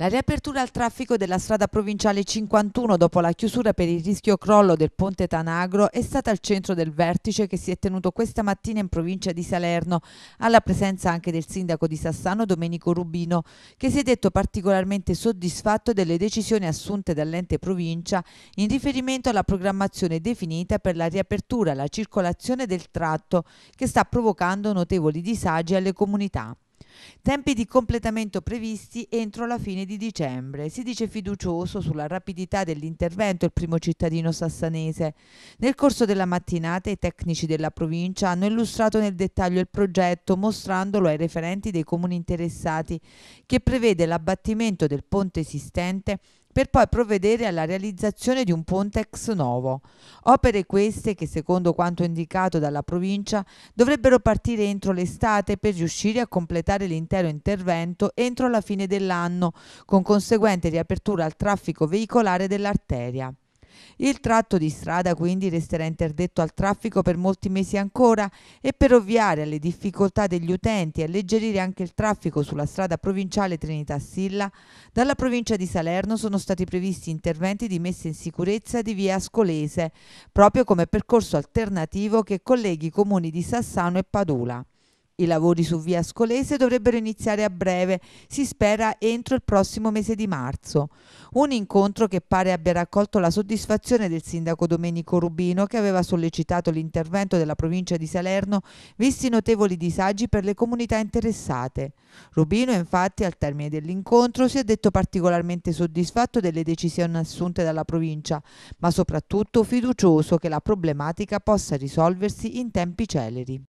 La riapertura al traffico della strada provinciale 51 dopo la chiusura per il rischio crollo del ponte Tanagro è stata al centro del vertice che si è tenuto questa mattina in provincia di Salerno, alla presenza anche del sindaco di Sassano Domenico Rubino, che si è detto particolarmente soddisfatto delle decisioni assunte dall'ente provincia in riferimento alla programmazione definita per la riapertura alla circolazione del tratto che sta provocando notevoli disagi alle comunità. Tempi di completamento previsti entro la fine di dicembre. Si dice fiducioso sulla rapidità dell'intervento il primo cittadino sassanese. Nel corso della mattinata i tecnici della provincia hanno illustrato nel dettaglio il progetto mostrandolo ai referenti dei comuni interessati che prevede l'abbattimento del ponte esistente per poi provvedere alla realizzazione di un ponte ex novo. Opere queste che, secondo quanto indicato dalla provincia, dovrebbero partire entro l'estate per riuscire a completare l'intero intervento entro la fine dell'anno, con conseguente riapertura al traffico veicolare dell'arteria. Il tratto di strada quindi resterà interdetto al traffico per molti mesi ancora e per ovviare alle difficoltà degli utenti e alleggerire anche il traffico sulla strada provinciale Trinità Silla, dalla provincia di Salerno sono stati previsti interventi di messa in sicurezza di via Ascolese, proprio come percorso alternativo che colleghi i comuni di Sassano e Padula. I lavori su via Ascolese dovrebbero iniziare a breve, si spera entro il prossimo mese di marzo. Un incontro che pare abbia raccolto la soddisfazione del sindaco Domenico Rubino che aveva sollecitato l'intervento della provincia di Salerno visti i notevoli disagi per le comunità interessate. Rubino infatti al termine dell'incontro si è detto particolarmente soddisfatto delle decisioni assunte dalla provincia, ma soprattutto fiducioso che la problematica possa risolversi in tempi celeri.